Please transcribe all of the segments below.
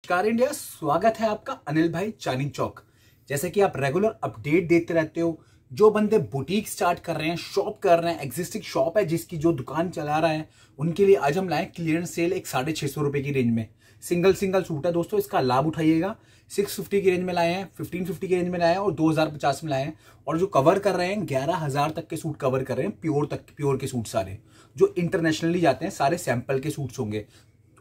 नमस्कार इंडिया स्वागत है आपका अनिल भाई चानी चौक जैसे कि आप रेगुलर अपडेट देते रहते हो जो बंदे बुटीक स्टार्ट कर रहे हैं शॉप कर रहे हैं एग्जिस्टिंग शॉप है जिसकी जो दुकान चला रहा है उनके लिए आज हम लाए क्लियरेंस सेल एक साढ़े छह सौ रुपए की रेंज में सिंगल सिंगल सूट है दोस्तों इसका लाभ उठाइएगा सिक्स फिफ्टी की रेंज में लाए हैं फिफ्टीन फिफ्टी की रेंज में लाए हैं और दो हज़ार पचास में लाए हैं और जो कवर कर रहे हैं ग्यारह हज़ार तक के सूट कवर कर रहे हैं प्योर तक प्योर के सूट सारे जो इंटरनेशनली जाते हैं सारे सैंपल के सूट्स होंगे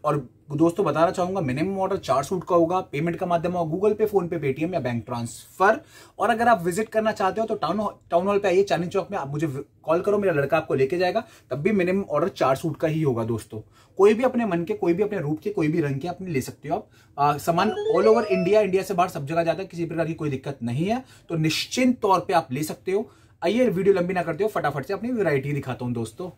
और दोस्तों बताना चाहूंगा मिनिमम ऑर्डर चार सूट का होगा पेमेंट का माध्यम होगा गूगल पे फोन पे पेटीएम या बैंक ट्रांसफर और अगर आप विजिट करना चाहते हो तो टाउन टाउन हॉल पे आइए चांदी चौक में आप मुझे कॉल करो मेरा लड़का आपको लेके जाएगा तब भी मिनिमम ऑर्डर चार सूट का ही होगा दोस्तों कोई भी अपने मन के कोई भी अपने रूप के कोई भी रंग के अपने ले सकते हो आप सामान ऑल ओवर इंडिया इंडिया से बाहर सब जगह जाता है किसी प्रकार की कोई दिक्कत नहीं है तो निश्चिंत तौर पर आप ले सकते हो आइए वीडियो लंबी ना करते हो फटाफट से अपनी वेरायटी दिखाता हूँ दोस्तों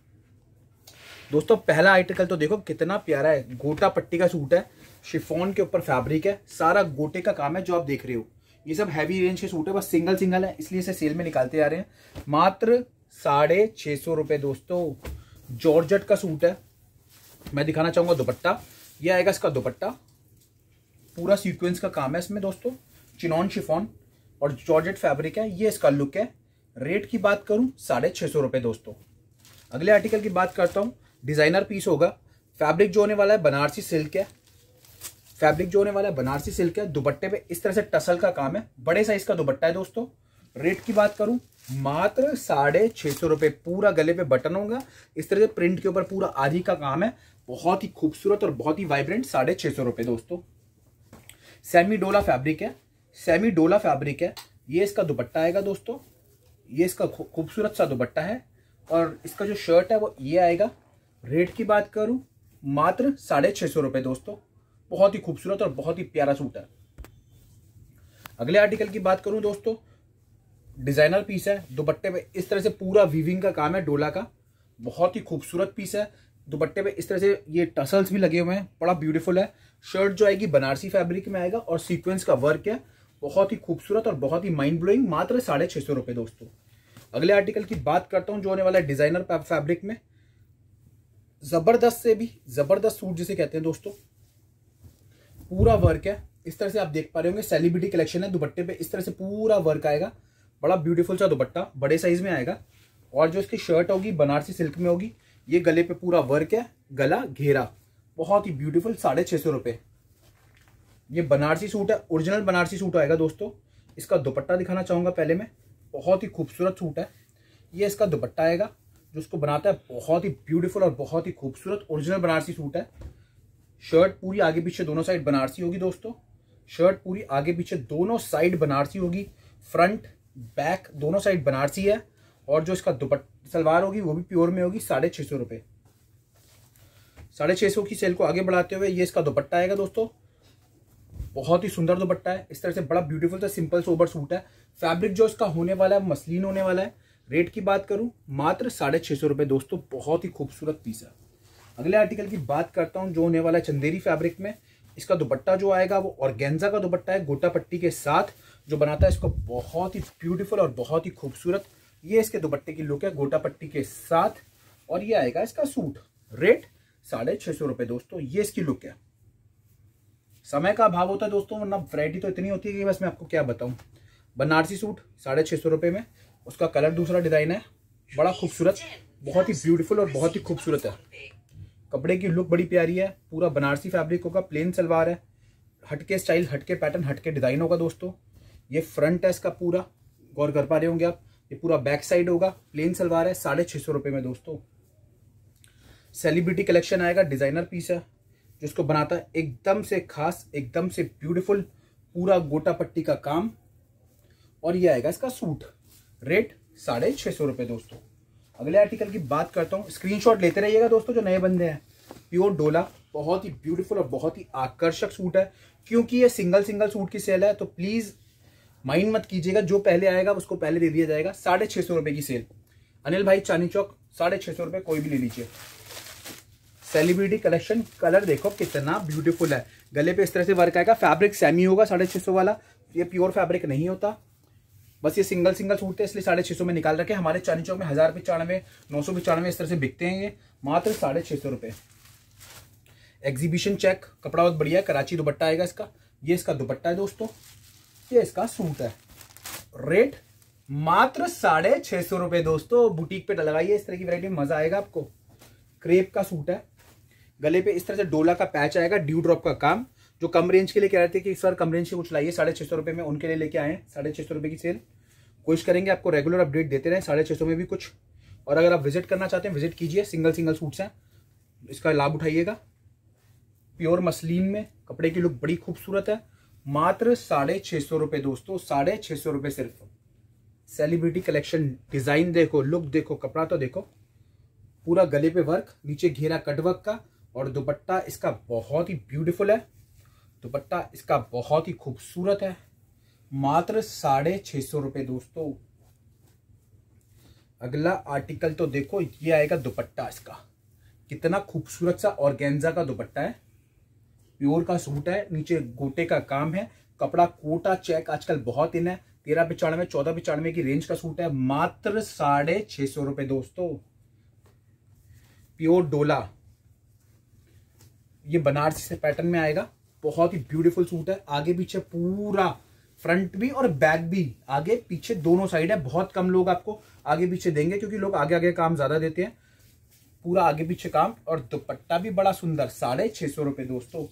दोस्तों पहला आर्टिकल तो देखो कितना प्यारा है गोटा पट्टी का सूट है शिफोन के ऊपर फैब्रिक है सारा गोटे का काम है जो आप देख रहे हो ये सब हैवी रेंज के सूट है बस सिंगल सिंगल है इसलिए इसे सेल में निकालते जा रहे हैं मात्र साढ़े छः सौ रुपये दोस्तों जॉर्जट का सूट है मैं दिखाना चाहूँगा दुपट्टा यह आएगा इसका दुपट्टा पूरा सीक्वेंस का काम है इसमें दोस्तों चिनॉन शिफोन और जॉर्जट फैब्रिक है ये इसका लुक है रेट की बात करूँ साढ़े छह सौ रुपए दोस्तों अगले आर्टिकल की बात करता हूँ डिज़ाइनर पीस होगा फैब्रिक जो होने वाला है बनारसी सिल्क है फैब्रिक जो होने वाला है बनारसी सिल्क है दुपट्टे पे इस तरह से टसल का काम है बड़े साइज का दुपट्टा है दोस्तों रेट की बात करूं मात्र साढ़े छह सौ रुपये पूरा गले पे बटन होगा इस तरह से प्रिंट के ऊपर पूरा आधी का काम है बहुत ही खूबसूरत और बहुत ही वाइब्रेंट साढ़े छह सौ रुपए दोस्तों सेमी डोला फैब्रिक है सेमी डोला फैब्रिक है ये इसका दुपट्टा आएगा दोस्तों ये इसका खूबसूरत सा दुपट्टा है और इसका जो शर्ट है वो ये आएगा रेट की बात करूं मात्र साढ़े छह सौ रुपए दोस्तों बहुत ही खूबसूरत और बहुत ही प्यारा सूट है अगले आर्टिकल की बात करूं दोस्तों डिजाइनर पीस है दुपट्टे पे इस तरह से पूरा वीविंग का काम है डोला का बहुत ही खूबसूरत पीस है दुपट्टे पे इस तरह से ये टसल्स भी लगे हुए हैं बड़ा ब्यूटीफुल है शर्ट जो आएगी बनारसी फैब्रिक में आएगा और सीक्वेंस का वर्क है बहुत ही खूबसूरत और बहुत ही माइंड ब्लोइंग मात्र साढ़े छह सौ रुपए दोस्तों अगले आर्टिकल की बात करता हूँ जो होने वाला है डिजाइनर फैब्रिक में जबरदस्त से भी जबरदस्त सूट जिसे कहते हैं दोस्तों पूरा वर्क है इस तरह से आप देख पा रहे होंगे सेलिब्रिटी कलेक्शन है दुपट्टे पे इस तरह से पूरा वर्क आएगा बड़ा ब्यूटीफुल सा दुपट्टा बड़े साइज में आएगा और जो इसकी शर्ट होगी बनारसी सिल्क में होगी ये गले पे पूरा वर्क है गला घेरा बहुत ही ब्यूटीफुल साढ़े छः सौ रुपये ये बनारसी सूट है ओरिजिनल बनारसी सूट आएगा दोस्तों इसका दुपट्टा दिखाना चाहूँगा पहले मैं बहुत ही खूबसूरत सूट है ये इसका दुपट्टा आएगा जो उसको बनाता है बहुत ही ब्यूटीफुल और बहुत ही खूबसूरत ओरिजिनल बनारसी सूट है शर्ट पूरी आगे पीछे दोनों साइड बनारसी होगी दोस्तों शर्ट पूरी आगे पीछे दोनों साइड बनारसी होगी फ्रंट बैक दोनों साइड बनारसी है और जो इसका दुपट सलवार होगी वो भी प्योर में होगी साढ़े छः सौ रुपये साढ़े छः सौ की सेल को आगे बढ़ाते हुए ये इसका दुपट्टा आएगा दोस्तों बहुत ही सुंदर दुपट्टा है इस तरह से बड़ा ब्यूटीफुल सा सिंपल सोबर सूट है फैब्रिक जो इसका होने वाला है मसलिन होने वाला है रेट की बात करूं मात्र साढ़े छः सौ रुपये दोस्तों बहुत ही खूबसूरत पीस है अगले आर्टिकल की बात करता हूं जो होने वाला है चंदेरी फैब्रिक में इसका दुपट्टा जो आएगा वो गेंजा का दुपट्टा है गोटा पट्टी के साथ जो बनाता है इसको बहुत ही ब्यूटीफुल और बहुत ही खूबसूरत ये इसके दुपट्टे की लुक है गोटा पट्टी के साथ और ये आएगा इसका सूट रेट साढ़े छः सौ रुपये दोस्तों ये इसकी लुक है समय का अभाव होता है दोस्तों वरना वैरायटी तो इतनी होती है कि बस मैं आपको क्या बताऊँ बनारसी सूट साढ़े छः सौ रुपये में उसका कलर दूसरा डिज़ाइन है बड़ा खूबसूरत बहुत ही ब्यूटीफुल और बहुत ही खूबसूरत है कपड़े की लुक बड़ी प्यारी है पूरा बनारसी फैब्रिक होगा प्लेन सलवार है हटके स्टाइल हटके पैटर्न हटके डिज़ाइन होगा दोस्तों ये फ्रंट है इसका पूरा गौर कर पा रहे होंगे आप ये पूरा बैक साइड होगा प्लेन सलवार है साढ़े छः सौ रुपये में दोस्तों सेलिब्रिटी कलेक्शन आएगा डिज़ाइनर पीस है जिसको बनाता है एकदम से खास एकदम से ब्यूटीफुल पूरा गोटा पट्टी का काम और ये आएगा इसका सूट रेट साढ़े छह सौ रुपए दोस्तों अगले आर्टिकल की बात करता हूँ स्क्रीनशॉट लेते रहिएगा दोस्तों जो नए बंदे हैं प्योर डोला बहुत ही ब्यूटीफुल और बहुत ही आकर्षक सूट है क्योंकि ये सिंगल सिंगल सूट की सेल है तो प्लीज़ माइंड मत कीजिएगा जो पहले आएगा उसको पहले दे दिया जाएगा साढ़े छह सौ रुपए की सेल अनिल भाई चांदी चौक साढ़े छः सौ रुपए कोई भी ले लीजिए सेलिब्रिटी कलेक्शन कलर देखो कितना ब्यूटीफुल है गले पे इस तरह से वर्क आएगा फैब्रिक सेमी होगा साढ़े छह सौ वाला ये प्योर फैब्रिक नहीं होता बस ये सिंगल सिंगल छूटते हैं इसलिए साढ़े छह सौ में निकाल रखे हमारे चांदी चौक में हज़ार पिचानवे नौ सौ पिचानवे इस तरह से बिकते हैं ये मात्र साढ़े छह सौ रुपए एग्जीबिशन चेक कपड़ा बहुत बढ़िया कराची दुपट्टा आएगा इसका ये इसका दुपट्टा है दोस्तों ये इसका सूट है रेट मात्र साढ़े छह सौ रुपये दोस्तों बुटीक पे लगाइए इस तरह की वरायटी में मज़ा आएगा आपको क्रेप का सूट है गले पे इस तरह से डोला का पैच आएगा ड्यू ड्रॉप का काम जो कम रेंज के लिए कह रहे थे कि सर कम रेंज के कुछ लाइए साढ़े छः सौ रुपये में उनके लिए लेके आए साढ़े छः सौ रुपये की सेल कोशिश करेंगे आपको रेगुलर अपडेट देते रहें साढ़े छः सौ में भी कुछ और अगर आप विजिट करना चाहते हैं विजिट कीजिए सिंगल सिंगल सूट्स हैं इसका लाभ उठाइएगा प्योर मसलिन में कपड़े की लुक बड़ी खूबसूरत है मात्र साढ़े छः सौ रुपये दोस्तों साढ़े छः सौ रुपये सिर्फ सेलिब्रिटी कलेक्शन डिज़ाइन देखो लुक देखो कपड़ा तो देखो पूरा गले पे वर्क नीचे घेरा कटवर्क का और दुपट्टा इसका बहुत ही ब्यूटीफुल है दुपट्टा इसका बहुत ही खूबसूरत है मात्र साढ़े छः सौ रुपये दोस्तों अगला आर्टिकल तो देखो ये आएगा दुपट्टा इसका कितना खूबसूरत सा गेंजा का दुपट्टा है प्योर का सूट है नीचे गोटे का काम है कपड़ा कोटा चेक आजकल बहुत इन है तेरह पिचानवे चौदह पिचानवे की रेंज का सूट है मात्र साढ़े छः सौ रुपये दोस्तों प्योर डोला ये बनारसी से पैटर्न में आएगा बहुत ही ब्यूटीफुल सूट है आगे पीछे पूरा फ्रंट भी और बैक भी आगे पीछे दोनों साइड है बहुत कम लोग आपको आगे पीछे देंगे क्योंकि लोग आगे आगे काम ज्यादा देते हैं पूरा आगे पीछे काम और दुपट्टा भी बड़ा सुंदर साढ़े छह सौ रुपए दोस्तों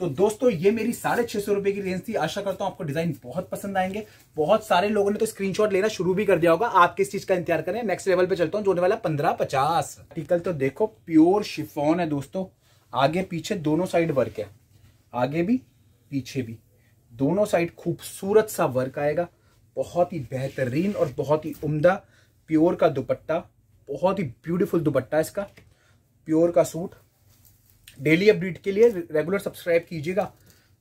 तो दोस्तों ये मेरी साढ़े छह सौ रुपए की रेंज थी आशा करता हूं आपको डिजाइन बहुत पसंद आएंगे बहुत सारे लोगों ने तो स्क्रीनशॉट लेना शुरू भी कर दिया होगा आप किस चीज का इंतजार करें नेक्स्ट लेवल पे चलता हूँ जो होने वाला पंद्रह पचास आर्टिकल तो देखो प्योर शिफोन है दोस्तों आगे पीछे दोनों साइड वर्क है आगे भी पीछे भी दोनों साइड खूबसूरत सा वर्क आएगा बहुत ही बेहतरीन और बहुत ही उम्दा प्योर का दुपट्टा बहुत ही ब्यूटीफुल दुपट्टा इसका प्योर का सूट डेली अपडेट के लिए रेगुलर सब्सक्राइब कीजिएगा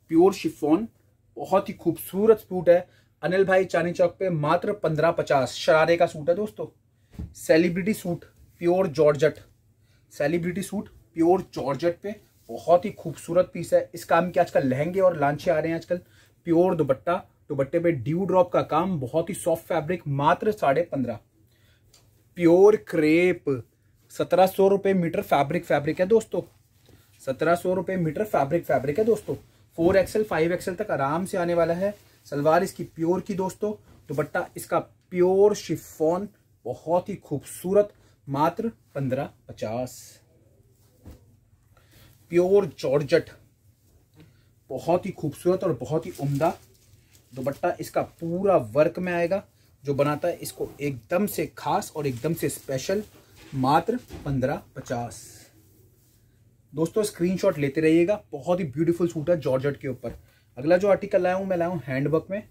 प्योर शिफोन बहुत ही खूबसूरत सूट है अनिल भाई चांदी चौक पे मात्र पंद्रह पचास शरारे का सूट है दोस्तों celebrity suit pure georgette celebrity suit pure georgette पे बहुत ही खूबसूरत पीस है इस काम के आजकल लहंगे और लांछे आ रहे हैं आजकल प्योर दुपट्टा दुपट्टे पे ड्यू ड्रॉप का काम बहुत ही सॉफ्ट फैब्रिक मात्र साढ़े पंद्रह प्योर क्रेप सत्रह सौ रुपये मीटर फैब्रिक फैब्रिक है दोस्तों सत्रह सौ रुपये मीटर फैब्रिक फैब्रिक है दोस्तों फोर एक्सएल फाइव एक्सएल तक आराम से आने वाला है सलवार इसकी प्योर की दोस्तों दुपट्टा इसका प्योर शिफोन बहुत ही खूबसूरत मात्र पंद्रह पचास प्योर जॉर्जट बहुत ही खूबसूरत और बहुत ही उम्दा दुपट्टा इसका पूरा वर्क में आएगा जो बनाता है इसको एकदम से खास और एकदम से स्पेशल मात्र पंद्रह पचास दोस्तों स्क्रीनशॉट लेते रहिएगा बहुत ही ब्यूटीफुल सूट है जॉर्जट के ऊपर अगला जो आर्टिकल लाया हूँ मैं लाया हूँ हैंडवर्क में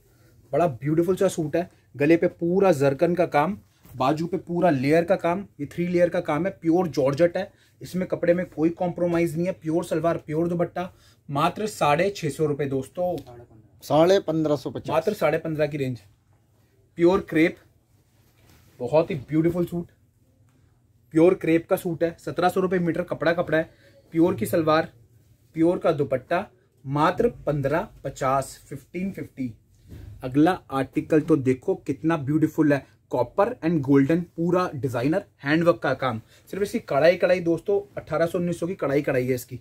बड़ा ब्यूटीफुल सा सूट है गले पे पूरा जरकन का काम बाजू पे पूरा लेयर का काम ये थ्री लेयर का काम है प्योर जॉर्जट है इसमें कपड़े में कोई कॉम्प्रोमाइज़ नहीं है प्योर सलवार प्योर दुपट्टा मात्र साढ़े छह सौ रुपए दोस्तों साढ़े पंद्रह सौ पचास मात्र साढ़े पंद्रह की रेंज प्योर क्रेप बहुत ही ब्यूटीफुल सूट प्योर क्रेप का सूट है सत्रह सौ रुपये मीटर कपड़ा कपड़ा है प्योर की सलवार प्योर का दुपट्टा मात्र पंद्रह पचास फिफ्टीन फिफ्टी अगला आर्टिकल तो देखो कितना ब्यूटीफुल है कॉपर एंड गोल्डन पूरा डिजाइनर हैंडवर्क का काम सिर्फ इसकी कढ़ाई कढ़ाई दोस्तों 1800 1900 की कढ़ाई कढ़ाई है इसकी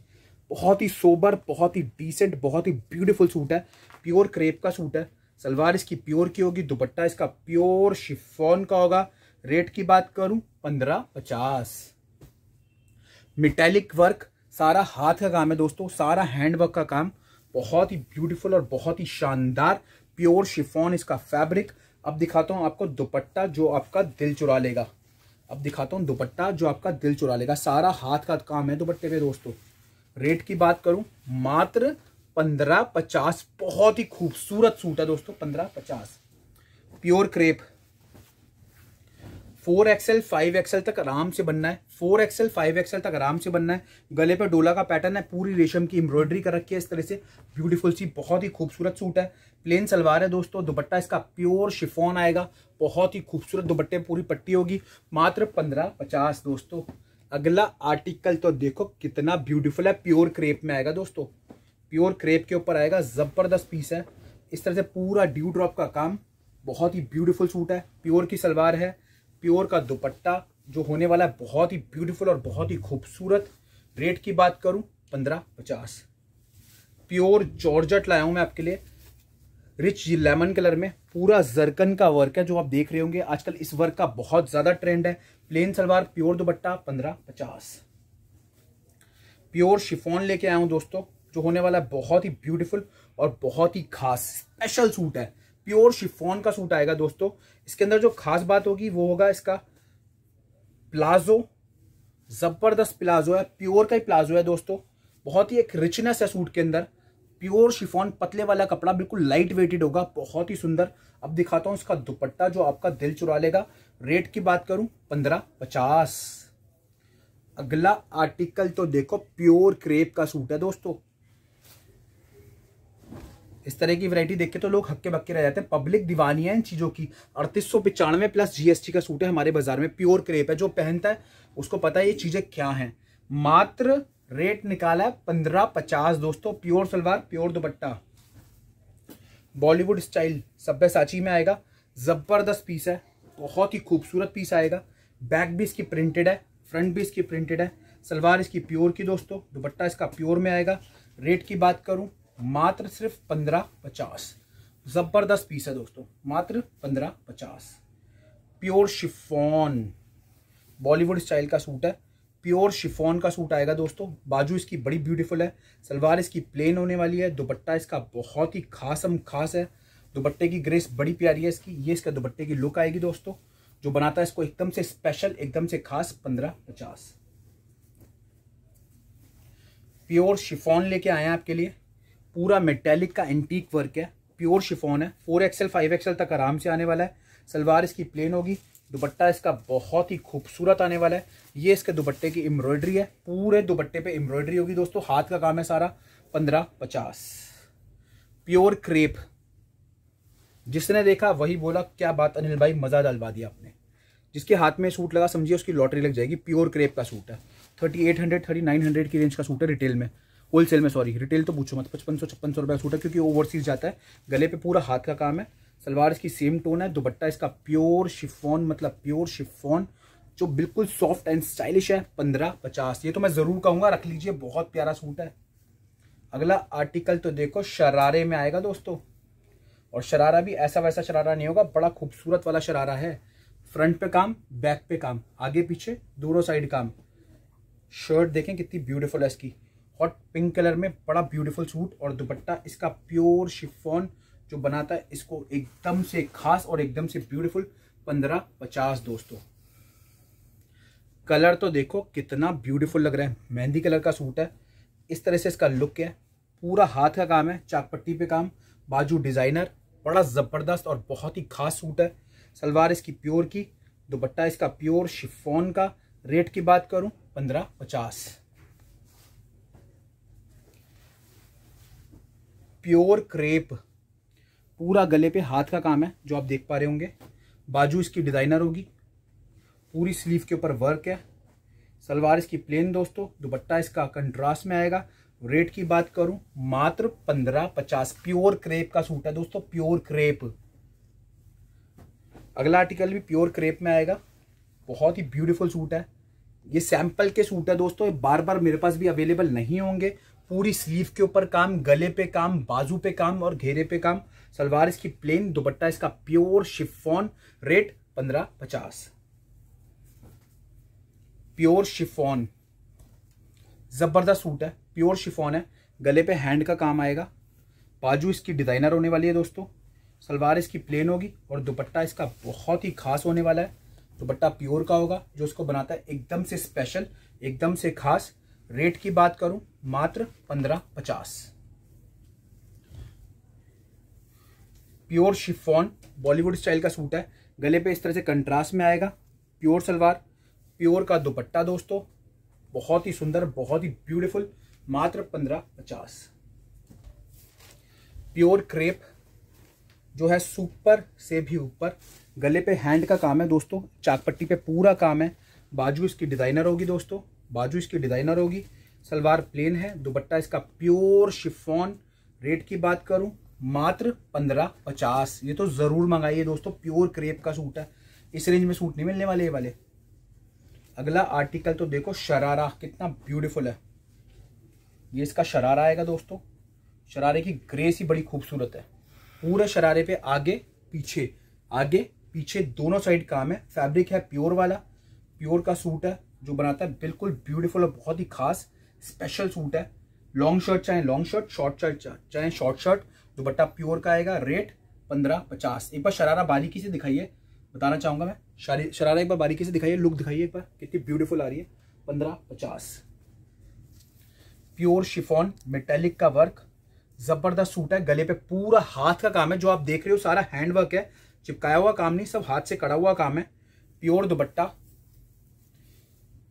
बहुत ही सोबर बहुत ही डिसेंट बहुत ही ब्यूटीफुल सूट है प्योर क्रेप का सूट है सलवार इसकी प्योर की होगी दुपट्टा इसका प्योर शिफोन का होगा रेट की बात करूं पंद्रह पचास मिटेलिक वर्क सारा हाथ का काम है दोस्तों सारा हैंडवर्क का काम बहुत ही ब्यूटीफुल और बहुत ही शानदार प्योर शिफोन इसका फैब्रिक अब दिखाता हूँ आपको दुपट्टा जो आपका दिल चुरा लेगा अब दिखाता हूँ दुपट्टा जो आपका दिल चुरा लेगा सारा हाथ का काम है दुपट्टे पे दोस्तों रेट की बात करूँ मात्र पंद्रह पचास बहुत ही खूबसूरत सूट है दोस्तों पंद्रह पचास pure crepe four XL five XL तक आराम से बनना है फोर एक्सएल फाइव एक्सएल तक आराम से बनना है गले पर डोला का पैटर्न है पूरी रेशम की एम्ब्रॉयडरी कर रखी है इस तरह से ब्यूटीफुल सी बहुत ही खूबसूरत सूट है प्लेन सलवार है दोस्तों दुपट्टा इसका प्योर शिफोन आएगा बहुत ही खूबसूरत दुपट्टे पूरी पट्टी होगी मात्र पंद्रह पचास दोस्तों अगला आर्टिकल तो देखो कितना ब्यूटीफुल है प्योर क्रेप में आएगा दोस्तों प्योर क्रेप के ऊपर आएगा ज़बरदस्त पीस है इस तरह से पूरा ड्यू ड्रॉप का काम बहुत ही ब्यूटीफुल सूट है प्योर की सलवार है प्योर का दुपट्टा जो होने वाला है बहुत ही ब्यूटीफुल और बहुत ही खूबसूरत रेट की बात करूं पंद्रह पचास प्योर जॉर्जट लाया हूं मैं आपके लिए रिच लेमन कलर में पूरा जरकन का वर्क है जो आप देख रहे होंगे आजकल इस वर्क का बहुत ज़्यादा ट्रेंड है प्लेन सलवार प्योर दुपट्टा पंद्रह पचास प्योर शिफोन लेके आया हूँ दोस्तों जो होने वाला है बहुत ही ब्यूटीफुल और बहुत ही खास स्पेशल सूट है प्योर शिफोन का सूट आएगा दोस्तों इसके अंदर जो खास बात होगी वो होगा इसका प्लाजो ज़बरदस्त प्लाजो है प्योर का ही प्लाजो है दोस्तों बहुत ही एक रिचनेस है सूट के अंदर प्योर शिफॉन पतले वाला कपड़ा बिल्कुल लाइट वेटेड होगा बहुत ही सुंदर अब दिखाता हूँ इसका दुपट्टा जो आपका दिल चुरा लेगा रेट की बात करूँ पंद्रह पचास अगला आर्टिकल तो देखो प्योर क्रेप का सूट है दोस्तों इस तरह की वैरायटी देख के तो लोग हक्के बक्के रह जाते हैं पब्लिक दीवानी है इन चीज़ों की अड़तीस सौ पिचानवे प्लस जीएसटी का सूट है हमारे बाजार में प्योर क्रेप है जो पहनता है उसको पता है ये चीज़ें क्या हैं मात्र रेट निकाला है पंद्रह पचास दोस्तों pure salwar pure dupatta Bollywood style सभ्य साची में आएगा ज़बरदस्त पीस है बहुत ही खूबसूरत पीस आएगा बैक भी इसकी प्रिंटेड है फ्रंट भी इसकी प्रिंटेड है सलवार इसकी प्योर की दोस्तों दुपट्टा इसका प्योर में आएगा रेट की बात करूं मात्र सिर्फ पंद्रह पचास ज़बरदस्त पीस है दोस्तों मात्र पंद्रह पचास प्योर शिफॉन बॉलीवुड स्टाइल का सूट है प्योर शिफॉन का सूट आएगा दोस्तों बाजू इसकी बड़ी ब्यूटीफुल है सलवार इसकी प्लेन होने वाली है दुपट्टा इसका बहुत ही खास हम खास है दुपट्टे की ग्रेस बड़ी प्यारी है इसकी ये इसका दुपट्टे की लुक आएगी दोस्तों जो बनाता है इसको एकदम से स्पेशल एकदम से खास पंद्रह पचास प्योर शिफॉन लेके आए हैं आपके लिए पूरा मेटेलिक का एंटीक वर्क है प्योर शिफॉन है फोर एक्सएल फाइव एक्सएल तक आराम से आने वाला है सलवार इसकी प्लेन होगी दुपट्टा इसका बहुत ही खूबसूरत आने वाला है ये इसके दुपट्टे की एम्ब्रॉयडरी है पूरे दुपट्टे पे एम्ब्रॉयडरी होगी दोस्तों हाथ का काम है सारा पंद्रह पचास प्योर क्रेप जिसने देखा वही बोला क्या बात अनिल भाई मज़ा डलवा दिया आपने जिसके हाथ में सूट लगा समझिए उसकी लॉटरी लग जाएगी प्योर क्रेप का सूट है thirty eight hundred thirty nine hundred की रेंज का सूट है रिटेल में होलसेल में सॉरी रिटेल तो पूछो मत पचपन सौ छप्पन सौ रुपये का सूट है क्योंकि ओवरसीज जाता है गले पे पूरा हाथ का काम है सलवार इसकी सेम टोन है दुपट्टा इसका प्योर शिफोन मतलब प्योर शिफोन जो बिल्कुल सॉफ्ट एंड स्टाइलिश है पंद्रह पचास ये तो मैं ज़रूर कहूंगा रख लीजिए बहुत प्यारा सूट है अगला आर्टिकल तो देखो शरारे में आएगा दोस्तों और शरारा भी ऐसा वैसा शरारा नहीं होगा बड़ा खूबसूरत वाला शरारा है फ्रंट पे काम बैक पे काम आगे पीछे दोनों साइड काम शर्ट देखें कितनी ब्यूटीफुल है इसकी हॉट पिंक कलर में बड़ा ब्यूटीफुल सूट और दुपट्टा इसका प्योर शिफोन जो बनाता है इसको एकदम से खास और एकदम से ब्यूटीफुल पंद्रह पचास दोस्तों कलर तो देखो कितना ब्यूटीफुल लग रहा है मेहंदी कलर का सूट है इस तरह से इसका लुक है पूरा हाथ का काम है चाकपट्टी पे काम बाजू डिज़ाइनर बड़ा ज़बरदस्त और बहुत ही खास सूट है सलवार इसकी प्योर की दुपट्टा इसका प्योर शिफोन का रेट की बात करूं पंद्रह पचास प्योर क्रेप पूरा गले पे हाथ का काम है जो आप देख पा रहे होंगे बाजू इसकी डिज़ाइनर होगी पूरी स्लीव के ऊपर वर्क है सलवार इसकी प्लेन दोस्तों दुपट्टा इसका कंट्रास्ट में आएगा रेट की बात करूं मात्र पंद्रह पचास प्योर क्रेप का सूट है दोस्तों प्योर क्रेप अगला आर्टिकल भी प्योर क्रेप में आएगा बहुत ही ब्यूटीफुल सूट है ये सैंपल के सूट है दोस्तों बार बार मेरे पास भी अवेलेबल नहीं होंगे पूरी स्लीव के ऊपर काम गले पे काम बाजू पे काम और घेरे पे काम सलवार इसकी प्लेन दुपट्टा इसका प्योर शिफॉन रेट पंद्रह पचास प्योर शिफॉन जबरदस्त सूट है प्योर शिफॉन है गले पे हैंड का काम आएगा बाजू इसकी डिजाइनर होने वाली है दोस्तों सलवार इसकी प्लेन होगी और दुपट्टा इसका बहुत ही खास होने वाला है दुपट्टा प्योर का होगा जो उसको बनाता है एकदम से स्पेशल एकदम से खास रेट की बात करूं मात्र पंद्रह पचास प्योर शिफॉन बॉलीवुड स्टाइल का सूट है गले पे इस तरह से कंट्रास्ट में आएगा प्योर सलवार प्योर का दुपट्टा दोस्तों बहुत ही सुंदर बहुत ही ब्यूटीफुल मात्र पंद्रह पचास प्योर क्रेप जो है सुपर से भी ऊपर गले पे हैंड का काम है दोस्तों चाकपट्टी पे पूरा काम है बाजू इसकी डिज़ाइनर होगी दोस्तों बाजू इसकी डिज़ाइनर होगी सलवार प्लेन है दुपट्टा इसका प्योर शिफॉन रेट की बात करूं मात्र पंद्रह पचास ये तो ज़रूर मंगाइए दोस्तों प्योर क्रेप का सूट है इस रेंज में सूट नहीं मिलने वाले ये वाले अगला आर्टिकल तो देखो शरारा कितना ब्यूटीफुल है ये इसका शरारा आएगा दोस्तों शरारे की ग्रेस ही बड़ी खूबसूरत है पूरे शरारे पे आगे पीछे आगे पीछे दोनों साइड काम है फैब्रिक है प्योर वाला प्योर का सूट है जो बनाता है बिल्कुल ब्यूटीफुल और बहुत ही खास स्पेशल सूट है लॉन्ग शर्ट चाहे लॉन्ग शर्ट शॉर्ट शर्ट चाहे शॉर्ट शर्ट दुपट्टा प्योर का आएगा रेट पंद्रह पचास एक बार शरारा बारीकी से दिखाइए बताना चाहूंगा मैं शरारा एक बार बारीकी से दिखाइए लुक दिखाइए एक बार कितनी ब्यूटीफुल आ रही है पंद्रह पचास प्योर शिफॉन मेटेलिक का वर्क ज़बरदस्त सूट है गले पे पूरा हाथ का काम है जो आप देख रहे हो सारा हैंडवर्क है चिपकाया हुआ काम नहीं सब हाथ से कड़ा हुआ काम है प्योर दुपट्टा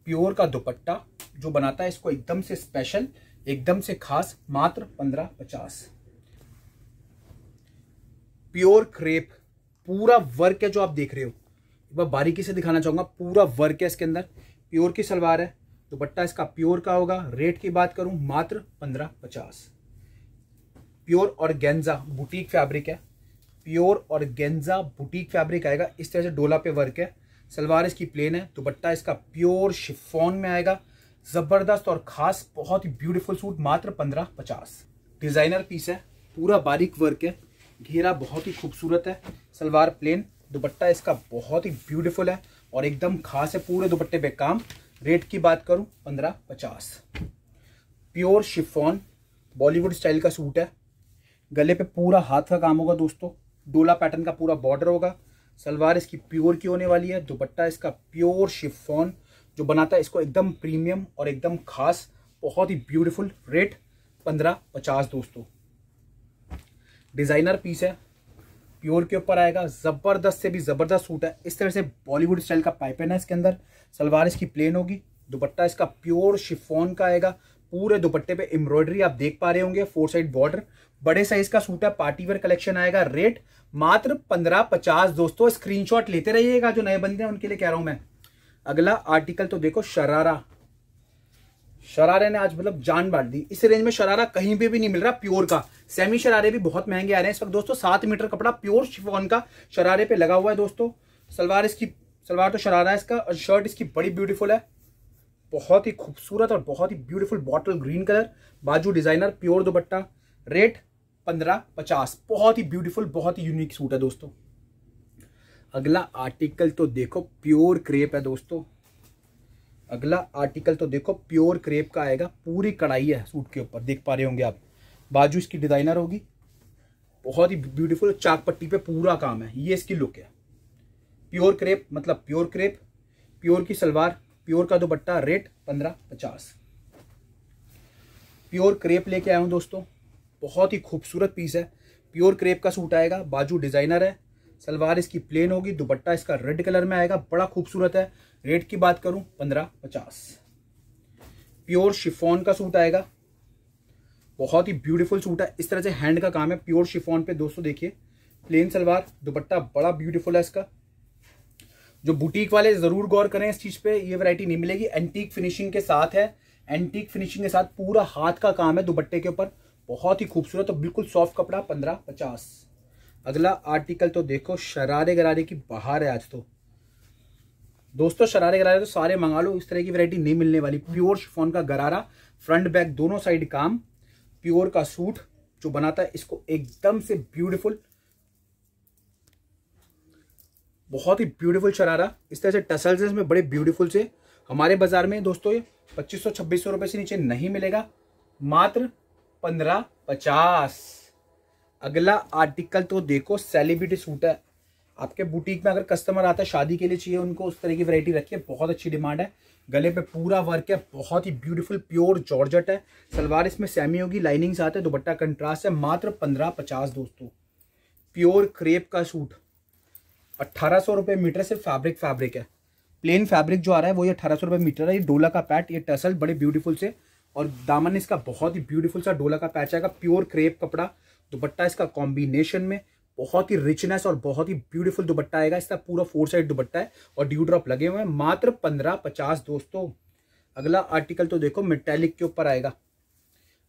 प्योर का दुपट्टा जो बनाता है इसको एकदम से स्पेशल एकदम से खास मात्र पंद्रह पचास प्योर क्रेप पूरा वर्क है जो आप देख रहे हो एक बार बारीकी से दिखाना चाहूंगा पूरा वर्क है इसके अंदर प्योर की सलवार है दुपट्टा इसका प्योर का होगा रेट की बात करूं मात्र पंद्रह पचास प्योर और गेंजा बुटीक फैब्रिक है प्योर और गेंजा बुटीक फैब्रिक आएगा इस तरह से डोला पे वर्क है सलवार इसकी प्लेन है दुपट्टा इसका प्योर शिफोन में आएगा ज़बरदस्त और ख़ास बहुत ही ब्यूटीफुल सूट मात्र पंद्रह पचास डिज़ाइनर पीस है पूरा बारीक वर्क है घेरा बहुत ही खूबसूरत है सलवार प्लेन दुपट्टा इसका बहुत ही ब्यूटीफुल है और एकदम खास है पूरे दुपट्टे पे काम रेट की बात करूँ पंद्रह पचास प्योर शिफोन बॉलीवुड स्टाइल का सूट है गले पे पूरा हाथ का काम होगा दोस्तों डोला पैटर्न का पूरा बॉर्डर होगा सलवार इसकी प्योर की होने वाली है दुपट्टा इसका प्योर शिफॉन जो बनाता है इसको एकदम प्रीमियम और एकदम खास बहुत ही ब्यूटीफुल रेट पंद्रह पचास दोस्तों डिज़ाइनर पीस है प्योर के ऊपर आएगा ज़बरदस्त से भी ज़बरदस्त सूट है इस तरह से बॉलीवुड स्टाइल का पाइपन है इसके अंदर सलवार इसकी प्लेन होगी दुपट्टा इसका प्योर शिफॉन का आएगा पूरे दुपट्टे पे एम्ब्रॉयडरी आप देख पा रहे होंगे फोर साइड बॉर्डर बड़े साइज का सूट है पार्टीवेयर कलेक्शन आएगा रेट मात्र पंद्रह पचास दोस्तों स्क्रीनशॉट लेते रहिएगा जो नए बंदे हैं उनके लिए कह रहा हूं मैं अगला आर्टिकल तो देखो शरारा शरारे ने आज मतलब जान बांट दी इस रेंज में शरारा कहीं भी, भी नहीं मिल रहा प्योर का सेमी शरारे भी बहुत महंगे आ रहे हैं इस वक्त दोस्तों सात मीटर कपड़ा प्योर शिफोन का शरारे पे लगा हुआ है दोस्तों सलवार इसकी सलवार तो शरारा है इसका और शर्ट इसकी बड़ी ब्यूटीफुल है बहुत ही खूबसूरत और बहुत ही ब्यूटीफुल बॉटल ग्रीन कलर बाजू डिजाइनर प्योर दुपट्टा रेट पंद्रह पचास बहुत ही ब्यूटीफुल बहुत ही यूनिक सूट है दोस्तों अगला आर्टिकल तो देखो प्योर क्रेप है दोस्तों अगला आर्टिकल तो देखो प्योर क्रेप का आएगा पूरी कढ़ाई है सूट के ऊपर देख पा रहे होंगे आप बाजू इसकी डिजाइनर होगी बहुत ही ब्यूटीफुल चाक पट्टी पे पूरा काम है ये इसकी लुक है प्योर क्रेप मतलब प्योर क्रेप प्योर की सलवार प्योर का दोपट्टा रेट पंद्रह पचास प्योर क्रेप लेके आया हूं दोस्तों बहुत ही खूबसूरत पीस है प्योर क्रेप का सूट आएगा बाजू डिज़ाइनर है सलवार इसकी प्लेन होगी दुपट्टा इसका रेड कलर में आएगा बड़ा खूबसूरत है रेट की बात करूं पंद्रह पचास प्योर शिफोन का सूट आएगा बहुत ही ब्यूटीफुल सूट है इस तरह से हैंड का काम है प्योर शिफोन पे दोस्तों देखिए प्लेन सलवार दुपट्टा बड़ा ब्यूटीफुल है इसका जो बुटीक वाले ज़रूर गौर करें इस चीज़ पे ये वैरायटी नहीं मिलेगी एंटीक फिनिशिंग के साथ है एंटीक फिनिशिंग के साथ पूरा हाथ का काम है दुपट्टे के ऊपर बहुत ही खूबसूरत और बिल्कुल सॉफ्ट कपड़ा पंद्रह पचास अगला आर्टिकल तो देखो शरारे गरारे की बाहर है आज तो दोस्तों शरारे गरारे तो सारे मंगा लो इस तरह की वैरायटी नहीं मिलने वाली प्योर शिफोन का गरारा फ्रंट बैक दोनों साइड काम प्योर का सूट जो बनाता है इसको एकदम से ब्यूटीफुल बहुत ही ब्यूटीफुल शरारा इस तरह से टसल्स हैं इसमें बड़े ब्यूटीफुल से हमारे बाजार में दोस्तों ये पच्चीस सौ छब्बीस से नीचे नहीं मिलेगा मात्र पंद्रह पचास अगला आर्टिकल तो देखो सेलिब्रिटी सूट है आपके बुटीक में अगर कस्टमर आता है शादी के लिए चाहिए उनको उस तरह की वैरायटी रखिए बहुत अच्छी डिमांड है गले पे पूरा वर्क है बहुत ही ब्यूटीफुल प्योर जॉर्जट है सलवार इसमें सेमी होगी लाइनिंग्स आते हैं दुपट्टा कंट्रास्ट है मात्र पंद्रह पचास दोस्तों प्योर क्रेप का सूट अट्ठारह सौ रुपये मीटर से फैब्रिक फैब्रिक है प्लेन फैब्रिक जो आ रहा है वही अट्ठारह अठारह सौ रुपये मीटर है ये डोला का पैट ये टसल बड़े ब्यूटीफुल से और दामन इसका बहुत ही ब्यूटीफुल सा डोला का पैच आएगा प्योर क्रेप कपड़ा दुपट्टा इसका कॉम्बिनेशन में बहुत ही रिचनेस और बहुत ही ब्यूटीफुल दुपट्टा आएगा इसका पूरा फोर साइड दुपट्टा है और ड्यू ड्रॉप लगे हुए हैं मात्र पंद्रह पचास दोस्तों अगला आर्टिकल तो देखो मेटेलिक के ऊपर आएगा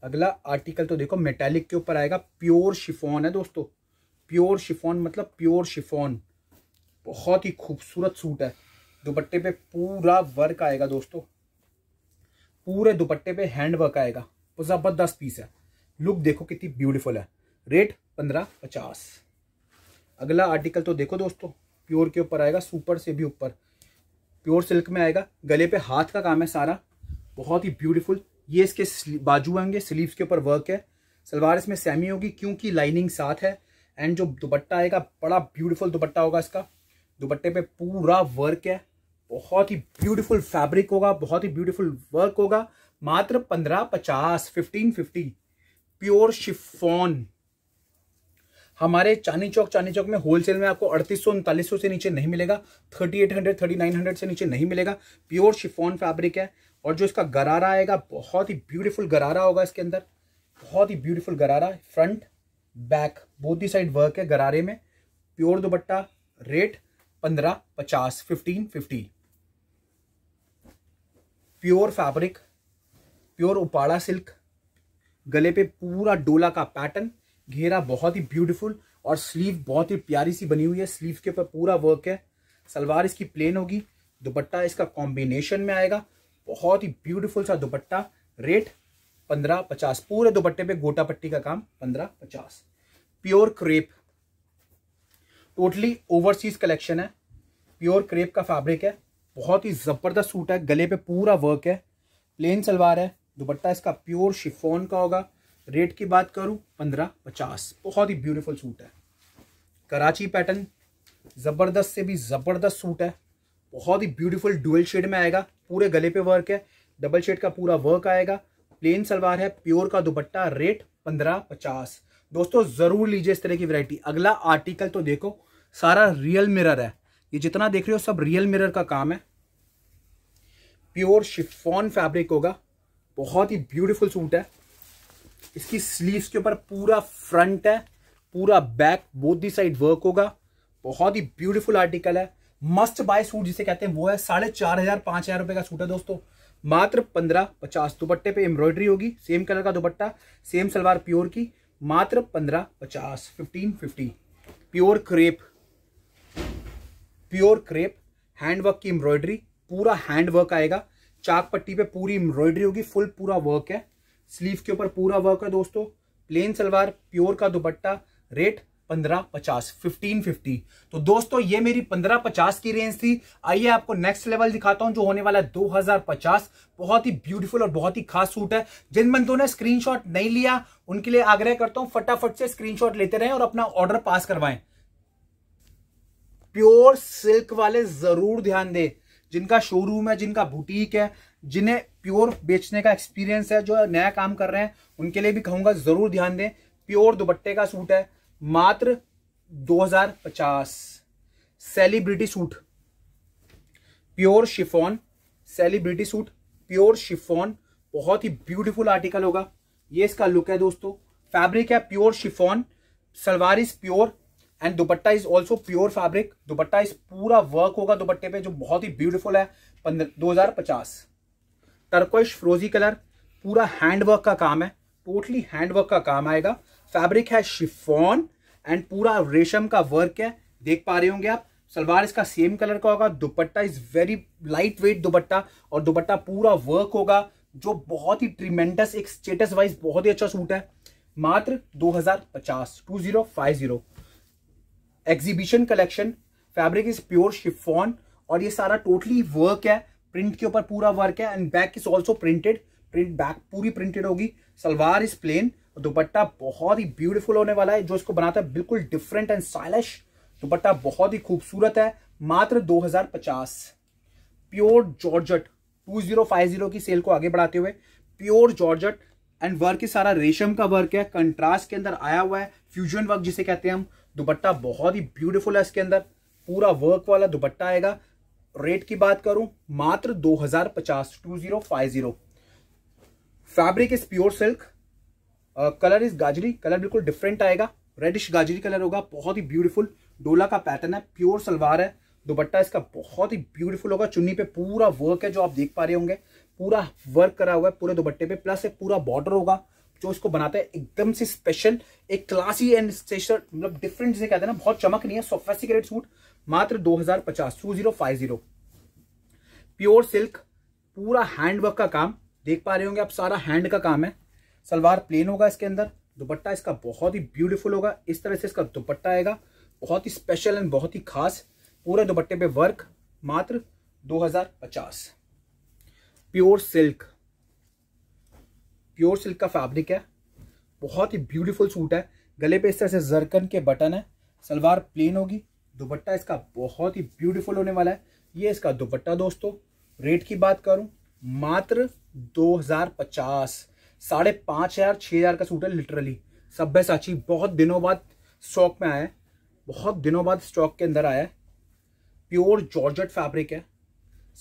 अगला आर्टिकल तो देखो मेटेलिक के ऊपर आएगा प्योर शिफॉन है दोस्तों प्योर शिफॉन मतलब प्योर शिफॉन बहुत ही खूबसूरत सूट है दुपट्टे पे पूरा वर्क आएगा दोस्तों पूरे दुपट्टे पे हैंड वर्क आएगा ज़बरदस्त पीस है लुक देखो कितनी ब्यूटीफुल है रेट पंद्रह पचास अगला आर्टिकल तो देखो दोस्तों प्योर के ऊपर आएगा सुपर से भी ऊपर प्योर सिल्क में आएगा गले पे हाथ का काम है सारा बहुत ही ब्यूटीफुल ये इसके बाजू आएंगे स्लीव्स के ऊपर वर्क है सलवार इसमें सेमी होगी क्योंकि लाइनिंग साथ है एंड जो दुपट्टा आएगा बड़ा ब्यूटीफुल दुपट्टा होगा इसका दुपट्टे पे पूरा वर्क है बहुत ही ब्यूटीफुल फैब्रिक होगा बहुत ही ब्यूटीफुल वर्क होगा मात्र पंद्रह पचास फिफ्टीन फिफ्टी प्योर शिफॉन हमारे चांदी चौक चांदी चौक में होलसेल में आपको अड़तीस सौ उनतालीस सौ से नीचे नहीं मिलेगा thirty eight hundred thirty nine hundred से नीचे नहीं मिलेगा प्योर शिफोन फैब्रिक है और जो इसका गरारा आएगा बहुत ही ब्यूटीफुल गरारा होगा इसके अंदर बहुत ही beautiful gharara front back both ही साइड वर्क है गरारे में प्योर दुपट्टा रेट पंद्रह पचास fifteen fifty pure fabric pure Uppada silk गले पे पूरा डोला का पैटर्न घेरा बहुत ही ब्यूटीफुल और स्लीव बहुत ही प्यारी सी बनी हुई है स्लीव के ऊपर पूरा वर्क है सलवार इसकी प्लेन होगी दुपट्टा इसका कॉम्बिनेशन में आएगा बहुत ही ब्यूटीफुल सा दुपट्टा रेट पंद्रह पचास पूरे दुपट्टे पे गोटा पट्टी का काम पंद्रह पचास pure crepe totally overseas collection है प्योर क्रेप का फैब्रिक है बहुत ही ज़बरदस्त सूट है गले पे पूरा वर्क है प्लेन सलवार है दुपट्टा इसका प्योर शिफोन का होगा रेट की बात करूँ पंद्रह पचास बहुत ही ब्यूटीफुल सूट है कराची पैटर्न ज़बरदस्त से भी ज़बरदस्त सूट है बहुत ही ब्यूटीफुल डुअल शेड में आएगा पूरे गले पे वर्क है डबल शेड का पूरा वर्क आएगा प्लेन सलवार है प्योर का दुपट्टा रेट पंद्रह पचास दोस्तों ज़रूर लीजिए इस तरह की वैरायटी अगला आर्टिकल तो देखो सारा रियल मिरर है ये जितना देख रहे हो सब रियल मिरर का काम है प्योर शिफॉन फैब्रिक होगा बहुत ही ब्यूटीफुल सूट है इसकी स्लीव्स के ऊपर पूरा फ्रंट है पूरा back both the side work होगा बहुत ही ब्यूटीफुल आर्टिकल है मस्ट बाय सूट जिसे कहते हैं वो है साढ़े चार हजार पांच हजार रुपए का सूट है दोस्तों मात्र पंद्रह पचास दुपट्टे पे एम्ब्रॉयडरी होगी सेम कलर का दुपट्टा सेम सलवार प्योर की मात्र पंद्रह पचास fifteen fifty pure crepe pure crepe handwork की एम्ब्रॉयडरी पूरा हैंडवर्क आएगा चाक पट्टी पे पूरी एम्ब्रॉयडरी होगी फुल पूरा वर्क है स्लीव के ऊपर पूरा वर्क है दोस्तों प्लेन सलवार प्योर का दुपट्टा रेट पंद्रह पचास फिफ्टीन फिफ्टी तो दोस्तों ये मेरी पंद्रह पचास की रेंज थी आइए आपको नेक्स्ट लेवल दिखाता हूं जो होने वाला है दो हजार पचास बहुत ही ब्यूटीफुल और बहुत ही खास सूट है जिन बंदों ने स्क्रीनशॉट नहीं लिया उनके लिए आग्रह करता हूं फटाफट से स्क्रीनशॉट लेते रहें और अपना ऑर्डर पास करवाएं प्योर सिल्क वाले जरूर ध्यान दे जिनका शोरूम है जिनका बुटीक है जिन्हें प्योर बेचने का एक्सपीरियंस है जो नया काम कर रहे हैं उनके लिए भी कहूंगा जरूर ध्यान दें प्योर दुपट्टे का सूट है मात्र 2050 celebrity suit pure chiffon celebrity suit pure chiffon बहुत ही ब्यूटीफुल आर्टिकल होगा ये इसका लुक है दोस्तों फैब्रिक है pure chiffon salwar is pure and dupatta is also pure fabric dupatta is पूरा वर्क होगा दुपट्टे पे जो बहुत ही ब्यूटीफुल है दो हजार पचास टर्कोइश फ्रोजी कलर पूरा हैंडवर्क का काम है टोटली हैंडवर्क का काम आएगा फैब्रिक है शिफॉन एंड पूरा रेशम का वर्क है देख पा रहे होंगे आप सलवार इसका सेम कलर का होगा dupatta is very light weight dupatta और दुपट्टा पूरा वर्क होगा जो बहुत ही ट्रीमेंडस एक स्टेटस वाइज बहुत ही अच्छा सूट है मात्र दो हजार पचास two zero five zero exhibition collection fabric is pure chiffon और ये सारा टोटली वर्क है प्रिंट के ऊपर पूरा वर्क है and back is also printed print back पूरी प्रिंटेड होगी सलवार इज प्लेन दुपट्टा बहुत ही ब्यूटीफुल होने वाला है जो इसको बनाता है बिल्कुल डिफरेंट एंड स्टाइलिश दुपट्टा बहुत ही खूबसूरत है मात्र 2050 प्योर जॉर्जट 2050 की सेल को आगे बढ़ाते हुए प्योर जॉर्जट एंड वर्क सारा रेशम का वर्क है कंट्रास्ट के अंदर आया हुआ है फ्यूजन वर्क जिसे कहते हैं हम दुपट्टा बहुत ही ब्यूटीफुल है इसके अंदर पूरा वर्क वाला दुपट्टा आएगा रेट की बात करूं मात्र दो हजार पचास two zero five zero fabric is pure silk colour is गाजरी कलर बिल्कुल डिफरेंट आएगा रेडिश गाजरी कलर होगा बहुत ही ब्यूटीफुल डोला का पैटर्न है प्योर सलवार है दुपट्टा इसका बहुत ही ब्यूटीफुल होगा चुन्नी पे पूरा वर्क है जो आप देख पा रहे होंगे पूरा वर्क करा हुआ है पूरे दुपट्टे पे प्लस एक पूरा बॉर्डर होगा जो इसको बनाता है एकदम से स्पेशल एक क्लासी एंड स्पेशल मतलब डिफरेंट जिसे कहते हैं ना बहुत चमक नहीं है सोफेस्टिकेटेड सूट मात्र दो हजार प्योर सिल्क पूरा हैंडवर्क का काम देख पा रहे होंगे आप सारा हैंड का काम है सलवार प्लेन होगा इसके अंदर दुपट्टा इसका बहुत ही ब्यूटीफुल होगा इस तरह से इसका दुपट्टा आएगा बहुत ही स्पेशल एंड बहुत ही खास पूरे दुपट्टे पे वर्क मात्र 2050 प्योर सिल्क प्योर सिल्क का फैब्रिक है बहुत ही ब्यूटीफुल सूट है गले पे इस तरह से जरकन के बटन है सलवार प्लेन होगी दुपट्टा इसका बहुत ही ब्यूटीफुल होने वाला है ये इसका दुपट्टा दोस्तों रेट की बात करूं मात्र दो हज़ार पचास साढ़े पाँच हज़ार छः हज़ार का सूट है लिटरली सभ्य साची बहुत दिनों बाद स्टॉक में आया है बहुत दिनों बाद स्टॉक के अंदर आया है प्योर जॉर्जट फैब्रिक है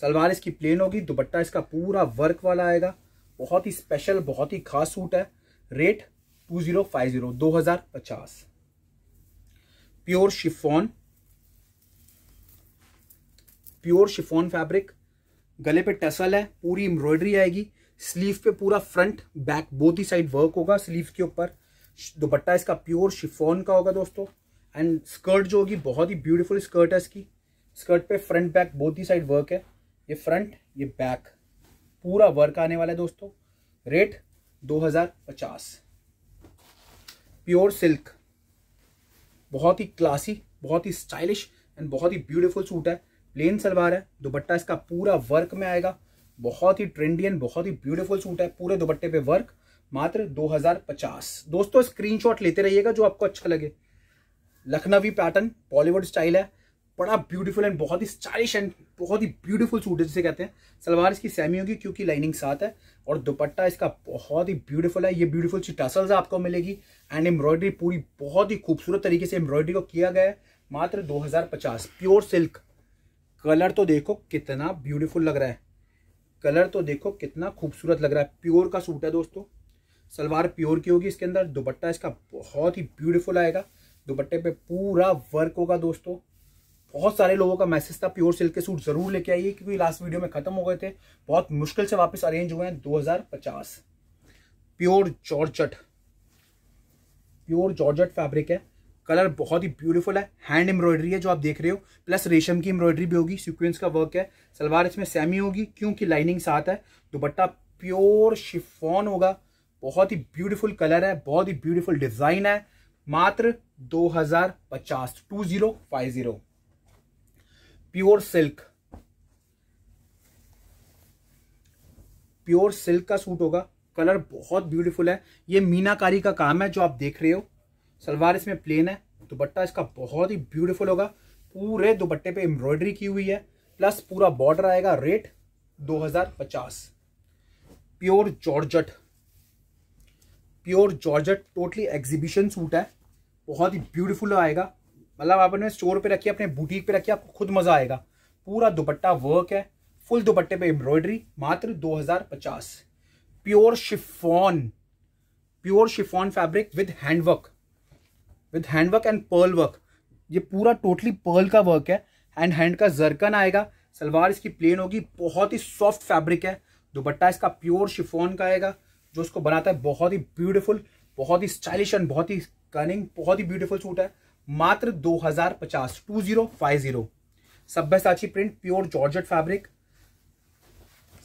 सलवार इसकी प्लेन होगी दुपट्टा इसका पूरा वर्क वाला आएगा बहुत ही स्पेशल बहुत ही खास सूट है rate two zero five zero दो हजार पचास pure chiffon pure chiffon fabric गले पे टसल है पूरी एम्ब्रॉयडरी आएगी स्लीव पे पूरा फ्रंट बैक बोथ ही साइड वर्क होगा स्लीव के ऊपर दुपट्टा इसका प्योर शिफॉन का होगा दोस्तों एंड स्कर्ट जो होगी बहुत ही ब्यूटीफुल स्कर्ट है इसकी स्कर्ट पे फ्रंट बैक बोथ ही साइड वर्क है ये फ्रंट ये बैक पूरा वर्क आने वाला है दोस्तों रेट 2050 प्योर सिल्क बहुत ही क्लासी बहुत ही स्टाइलिश एंड बहुत ही ब्यूटीफुल सूट है प्लेन सलवार है दुपट्टा इसका पूरा वर्क में आएगा बहुत ही ट्रेंडी एंड बहुत ही ब्यूटीफुल सूट है पूरे दुपट्टे पे वर्क मात्र 2050 दोस्तों स्क्रीनशॉट लेते रहिएगा जो आपको अच्छा लगे लखनवी पैटर्न बॉलीवुड स्टाइल है बड़ा ब्यूटीफुल एंड बहुत ही स्टाइलिश एंड बहुत ही ब्यूटीफुल सूट है जिसे कहते हैं सलवार इसकी सेमी होगी क्योंकि लाइनिंग साथ है और दुपट्टा इसका बहुत ही ब्यूटीफुल है ये ब्यूटीफुल सी टसल्स आपको मिलेगी एंड एम्ब्रॉयडरी पूरी बहुत ही खूबसूरत तरीके से एम्ब्रॉयडरी को किया गया है मात्र 2050 प्योर सिल्क कलर तो देखो कितना ब्यूटीफुल लग रहा है कलर तो देखो कितना खूबसूरत लग रहा है प्योर का सूट है दोस्तों सलवार प्योर की होगी इसके अंदर दुपट्टा इसका बहुत ही ब्यूटीफुल आएगा दुपट्टे पे पूरा वर्क होगा दोस्तों बहुत सारे लोगों का मैसेज था प्योर सिल्क के सूट जरूर लेके आइए क्योंकि लास्ट वीडियो में खत्म हो गए थे बहुत मुश्किल से वापस अरेंज हुए हैं 2050 pure georgette pure georgette fabric है कलर बहुत ही ब्यूटीफुल है हैंड एम्ब्रॉयडरी है जो आप देख रहे हो प्लस रेशम की एम्ब्रॉयडरी भी होगी सिक्वेंस का वर्क है सलवार इसमें सेमी होगी क्योंकि लाइनिंग साथ है दुपट्टा प्योर शिफॉन होगा बहुत ही ब्यूटीफुल कलर है बहुत ही ब्यूटीफुल डिजाइन है मात्र दो हजार पचास two zero five zero pure silk pure silk का सूट होगा कलर बहुत ब्यूटीफुल है ये मीनाकारी का काम है जो आप देख रहे हो सलवार इसमें प्लेन है दुपट्टा इसका बहुत ही ब्यूटीफुल होगा पूरे दुपट्टे पे एम्ब्रॉयडरी की हुई है प्लस पूरा बॉर्डर आएगा rate 2050 pure georgette pure georgette totally exhibition suit है बहुत ही ब्यूटीफुल आएगा मतलब आप अपने स्टोर पे रखिए अपने बुटीक पे रखिए आपको खुद मज़ा आएगा पूरा दुपट्टा वर्क है फुल दुपट्टे पे एम्ब्रॉयडरी मात्र 2050 pure chiffon pure chiffon fabric with handwork with handwork and pearl work ये पूरा टोटली पर्ल का वर्क है एंड हैंड का जरकन आएगा सलवार इसकी प्लेन होगी बहुत ही सॉफ्ट फैब्रिक है दुपट्टा इसका प्योर शिफॉन का आएगा जो उसको बनाता है बहुत ही ब्यूटीफुल बहुत ही स्टाइलिश एंड बहुत ही कनिंग बहुत ही ब्यूटीफुल सूट है मात्र दो हजार पचास two zero five zero print pure georgette fabric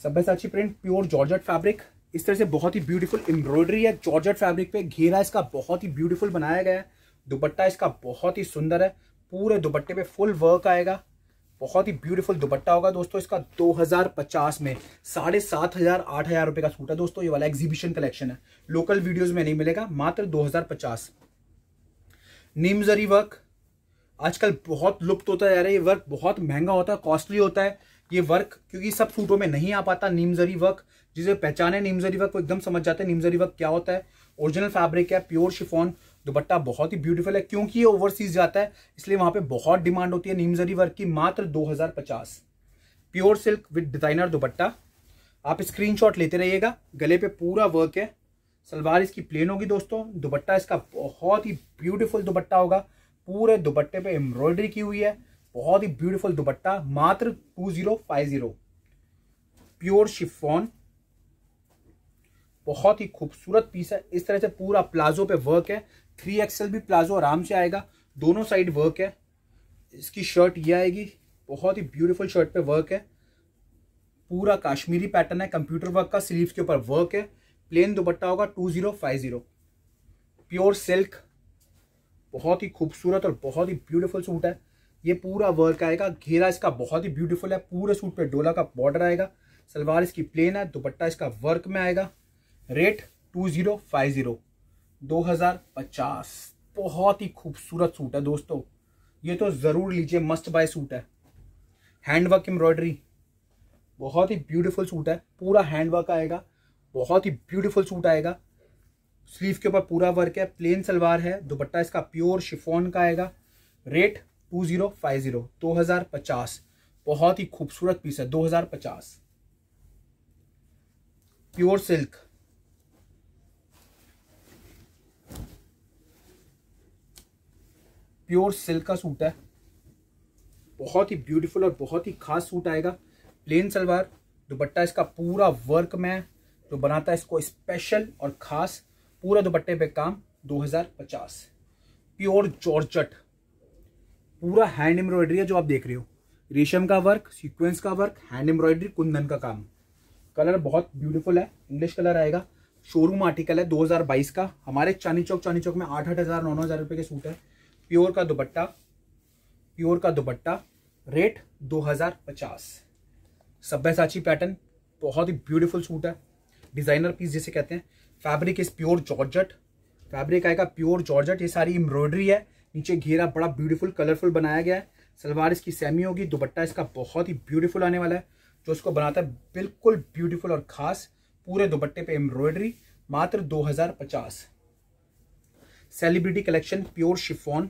सभ्यसाची प्रिंट प्योर जॉर्जेट फैब्रिक इस तरह से बहुत ही ब्यूटीफुल एम्ब्रॉयडरी है जॉर्जेट फैब्रिक पे घेरा इसका बहुत ही ब्यूटीफुल बनाया गया है दुपट्टा इसका बहुत ही सुंदर है पूरे दुपट्टे पे फुल वर्क आएगा बहुत ही ब्यूटीफुल दुपट्टा होगा दोस्तों इसका 2050 में साढ़े सात हजार आठ हजार रुपये का सूट है दोस्तों ये वाला एग्जीबिशन कलेक्शन है लोकल वीडियोस में नहीं मिलेगा मात्र 2050 नीमजरी वर्क आजकल बहुत लुप्त होता जा रहा है ये वर्क बहुत महंगा होता है कॉस्टली होता है ये वर्क क्योंकि सब सूटों में नहीं आ पाता नीमजरी वर्क जिसे पहचाने नीमजरी वर्क को एकदम समझ जाते हैं नीमजरी वर्क क्या होता है ओरिजिनल फैब्रिक है प्योर शिफॉन दुपट्टा बहुत ही ब्यूटीफुल है क्योंकि ये ओवरसीज जाता है इसलिए वहां पे बहुत डिमांड होती है नीमजरी वर्क की मात्र 2050 pure silk with designer dupatta आप स्क्रीनशॉट लेते रहिएगा गले पे पूरा वर्क है सलवार इसकी प्लेन होगी दोस्तों दुपट्टा इसका बहुत ही ब्यूटीफुल दुपट्टा होगा पूरे दुपट्टे पे एम्ब्रॉयडरी की हुई है बहुत ही ब्यूटीफुल दुपट्टा मात्र two zero five zero pure chiffon बहुत ही खूबसूरत पीस है इस तरह से पूरा प्लाजो पे वर्क है थ्री एक्सएल भी प्लाजो आराम से आएगा दोनों साइड वर्क है इसकी शर्ट ये आएगी बहुत ही ब्यूटीफुल शर्ट पे वर्क है पूरा कश्मीरी पैटर्न है कंप्यूटर वर्क का स्लीव के ऊपर वर्क है प्लेन दुपट्टा होगा two zero five zero pure silk बहुत ही खूबसूरत और बहुत ही ब्यूटीफुल सूट है ये पूरा वर्क आएगा घेरा इसका बहुत ही ब्यूटीफुल है पूरे सूट पे डोला का बॉर्डर आएगा सलवार इसकी प्लेन है दुपट्टा इसका वर्क में आएगा rate two zero five zero दो हज़ार पचास बहुत ही खूबसूरत सूट है दोस्तों ये तो ज़रूर लीजिए मस्ट बाय सूट है हैंडवर्क एम्ब्रॉयडरी बहुत ही ब्यूटीफुल सूट है पूरा हैंडवर्क आएगा बहुत ही ब्यूटीफुल सूट आएगा स्लीव के ऊपर पूरा वर्क है प्लेन सलवार है दुपट्टा इसका प्योर शिफोन का आएगा rate two zero five zero दो हज़ार पचास बहुत ही खूबसूरत पीस है दो हज़ार पचास प्योर सिल्क प्योर सिल्क का सूट है बहुत ही ब्यूटीफुल और बहुत ही खास सूट आएगा प्लेन सलवार दुपट्टा इसका पूरा वर्क में जो तो बनाता है इसको स्पेशल और ख़ास पूरा दुपट्टे पे काम 2050 प्योर जॉर्जट पूरा हैंड एम्ब्रॉयडरी है जो आप देख रहे हो रेशम का वर्क सीक्वेंस का वर्क हैंड एम्ब्रॉयडरी कुंदन का काम कलर बहुत ब्यूटीफुल है इंग्लिश कलर आएगा शोरूम आर्टिकल है 2022 का हमारे चांदी चौक चांदी चौक में आठ आठ हज़ार नौ नौ हज़ार रुपए के सूट है प्योर का दुपट्टा प्योर का दुपट्टा रेट 2050 सभ्यसाची पैटर्न बहुत ही ब्यूटीफुल सूट है डिज़ाइनर पीस जिसे कहते हैं fabric is pure georgette fabric आएगा प्योर जॉर्जट ये सारी एम्ब्रॉयडरी है नीचे घेरा बड़ा ब्यूटीफुल कलरफुल बनाया गया है सलवार इसकी सेमी होगी दुपट्टा इसका बहुत ही ब्यूटीफुल आने वाला है जो इसको बनाता है बिल्कुल ब्यूटीफुल और ख़ास पूरे दुपट्टे पे एम्ब्रॉयडरी मात्र 2050 celebrity collection pure chiffon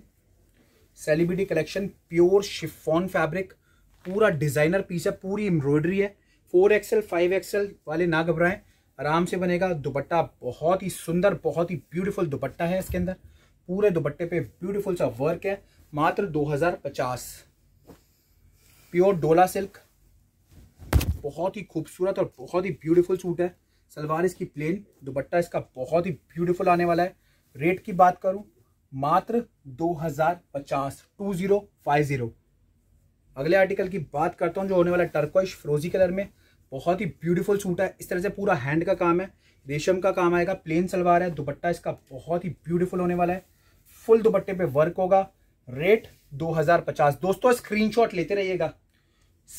celebrity collection pure chiffon fabric पूरा डिज़ाइनर पीस है पूरी एम्ब्रॉयडरी है फोर एक्सएल फाइव एक्सएल वाले ना घबराएं आराम से बनेगा दुपट्टा बहुत ही सुंदर बहुत ही ब्यूटीफुल दुपट्टा है इसके अंदर पूरे दुपट्टे पे ब्यूटीफुल सा वर्क है मात्र 2050 प्योर डोला सिल्क बहुत ही खूबसूरत और बहुत ही ब्यूटीफुल सूट है सलवार इसकी प्लेन दुपट्टा इसका बहुत ही ब्यूटीफुल आने वाला है रेट की बात करूं मात्र 2050 2050 अगले आर्टिकल की बात करता हूं जो होने वाला टर्कोइ फ्रोजी कलर में बहुत ही ब्यूटीफुल सूट है इस तरह से पूरा हैंड का काम है रेशम का काम आएगा प्लेन सलवार है दुपट्टा इसका बहुत ही ब्यूटीफुल होने वाला है फुल दुपट्टे पे वर्क होगा रेट 2050 दोस्तों स्क्रीनशॉट लेते रहिएगा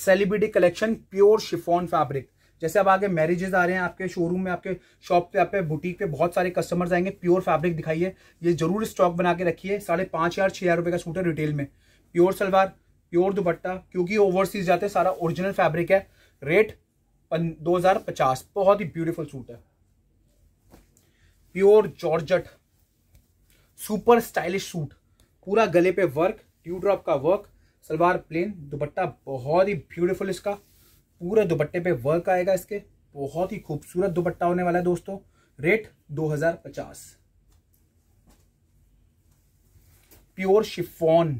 celebrity collection pure chiffon fabric जैसे अब आगे मैरिजेज आ रहे हैं आपके शोरूम में आपके शॉप पे आपके बुटीक पे बहुत सारे कस्टमर्स आएंगे प्योर फैब्रिक दिखाइए ये जरूर स्टॉक बना के रखिए साढ़े पांच हजार छह हजार रुपये का सूट है रिटेल में प्योर सलवार प्योर दुपट्टा क्योंकि ओवरसीज जाते सारा ओरिजिनल फैब्रिक है रेट दो हजार पचास बहुत ही ब्यूटीफुल सूट है pure georgette super stylish suit पूरा गले पे वर्क ट्यू ड्रॉप का वर्क सलवार प्लेन दुपट्टा बहुत ही ब्यूटीफुल इसका पूरे दुपट्टे पे वर्क आएगा इसके बहुत ही खूबसूरत दुपट्टा होने वाला है दोस्तों रेट 2050 प्योर शिफॉन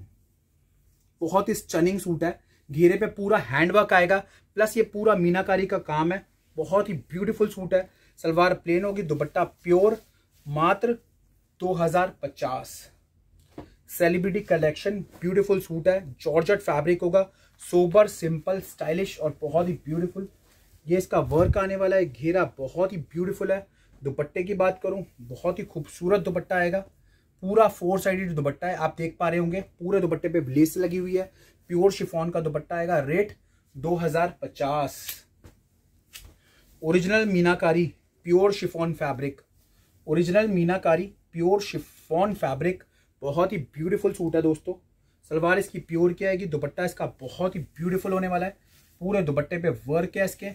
बहुत ही स्टनिंग सूट है घेरे पे पूरा हैंडवर्क आएगा प्लस ये पूरा मीनाकारी का काम है बहुत ही ब्यूटीफुल सूट है सलवार प्लेन होगी दुपट्टा प्योर मात्र 2050 सेलिब्रिटी कलेक्शन ब्यूटीफुल सूट है जॉर्जट फैब्रिक होगा सोबर सिंपल स्टाइलिश और बहुत ही ब्यूटीफुल ये इसका वर्क आने वाला है घेरा बहुत ही ब्यूटीफुल है दुपट्टे की बात करूँ बहुत ही खूबसूरत दुपट्टा आएगा पूरा फोर साइडेड दुपट्टा है आप देख पा रहे होंगे पूरे दुपट्टे पे ब्लेस लगी हुई है प्योर शिफॉन का दुपट्टा आएगा रेट 2050 ओरिजिनल मीनाकारी प्योर शिफॉन फैब्रिक ओरिजिनल मीनाकारी प्योर शिफॉन फैब्रिक बहुत ही ब्यूटीफुल सूट है दोस्तों सलवार इसकी प्योर की आएगी दुपट्टा इसका बहुत ही ब्यूटीफुल होने वाला है पूरे दुपट्टे पे वर्क है इसके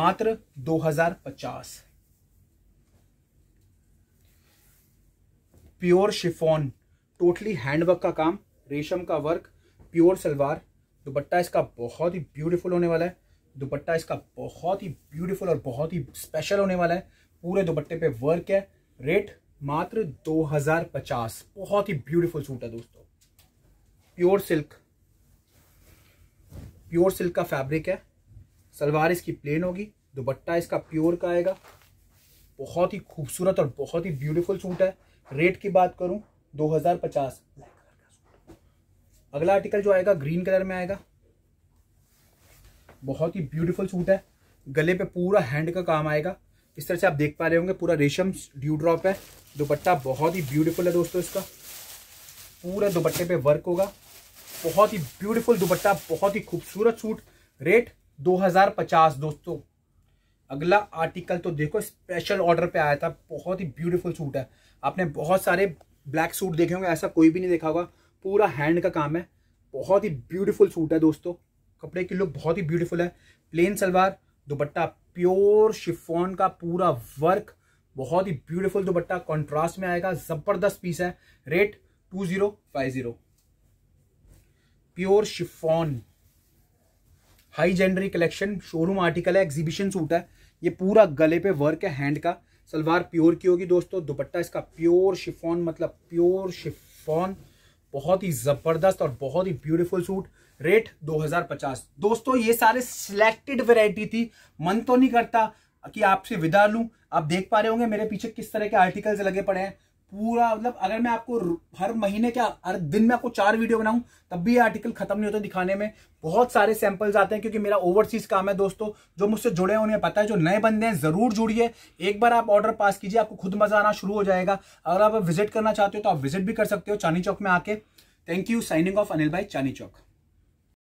मात्र 2050 प्योर शिफॉन टोटली हैंडवर्क का काम रेशम का वर्क प्योर सलवार दुपट्टा इसका बहुत ही ब्यूटीफुल होने वाला है दुपट्टा इसका बहुत ही ब्यूटीफुल और बहुत ही स्पेशल होने वाला है पूरे दुपट्टे पे वर्क है रेट मात्र 2050 बहुत ही ब्यूटीफुल सूट है दोस्तों प्योर सिल्क प्योर सिल्क का फैब्रिक है सलवार इसकी प्लेन होगी दुपट्टा इसका प्योर का आएगा बहुत ही खूबसूरत और बहुत ही ब्यूटीफुल सूट है रेट की बात करूं 2050 अगला आर्टिकल जो आएगा ग्रीन कलर में आएगा बहुत ही ब्यूटीफुल सूट है गले पे पूरा हैंड का काम आएगा इस तरह से आप देख पा रहे होंगे पूरा रेशम ड्यू ड्रॉप है दुपट्टा बहुत ही ब्यूटीफुल है दोस्तों इसका पूरा दुपट्टे पे वर्क होगा बहुत ही ब्यूटीफुल दुपट्टा बहुत ही खूबसूरत सूट रेट 2050 दोस्तों अगला आर्टिकल तो देखो स्पेशल ऑर्डर पे आया था बहुत ही ब्यूटीफुल सूट है आपने बहुत सारे ब्लैक सूट देखे होंगे ऐसा कोई भी नहीं देखा होगा पूरा हैंड का काम है बहुत ही ब्यूटीफुल सूट है दोस्तों कपड़े की लुक बहुत ही ब्यूटीफुल है plain salwar dupatta pure chiffon का पूरा वर्क बहुत ही ब्यूटीफुल दुपट्टा कॉन्ट्रास्ट में आएगा जबरदस्त पीस है rate two zero five zero pure chiffon high जेंडरी कलेक्शन शोरूम आर्टिकल है एग्जीबिशन सूट है ये पूरा गले पे वर्क है हैंड का सलवार प्योर की होगी दोस्तों दुपट्टा इसका प्योर शिफोन मतलब प्योर शिफॉन बहुत ही जबरदस्त और बहुत ही ब्यूटीफुल सूट रेट 2050 दोस्तों ये सारे सिलेक्टेड वैरायटी थी मन तो नहीं करता कि आपसे विदा लूं आप देख पा रहे होंगे मेरे पीछे किस तरह के आर्टिकल्स लगे पड़े हैं पूरा मतलब अगर मैं आपको हर महीने क्या हर दिन में आपको चार वीडियो बनाऊं तब भी ये आर्टिकल खत्म नहीं होता दिखाने में बहुत सारे सैंपल्स आते हैं क्योंकि मेरा ओवरसीज काम है दोस्तों जो मुझसे जुड़े हैं उन्हें पता है जो नए बंदे हैं जरूर जुड़िए एक बार आप ऑर्डर पास कीजिए आपको खुद मजा आना शुरू हो जाएगा अगर आप विजिट करना चाहते हो तो आप विजिट भी कर सकते हो चांदी चौक में आके thank you signing off Anil भाई चांदी चौक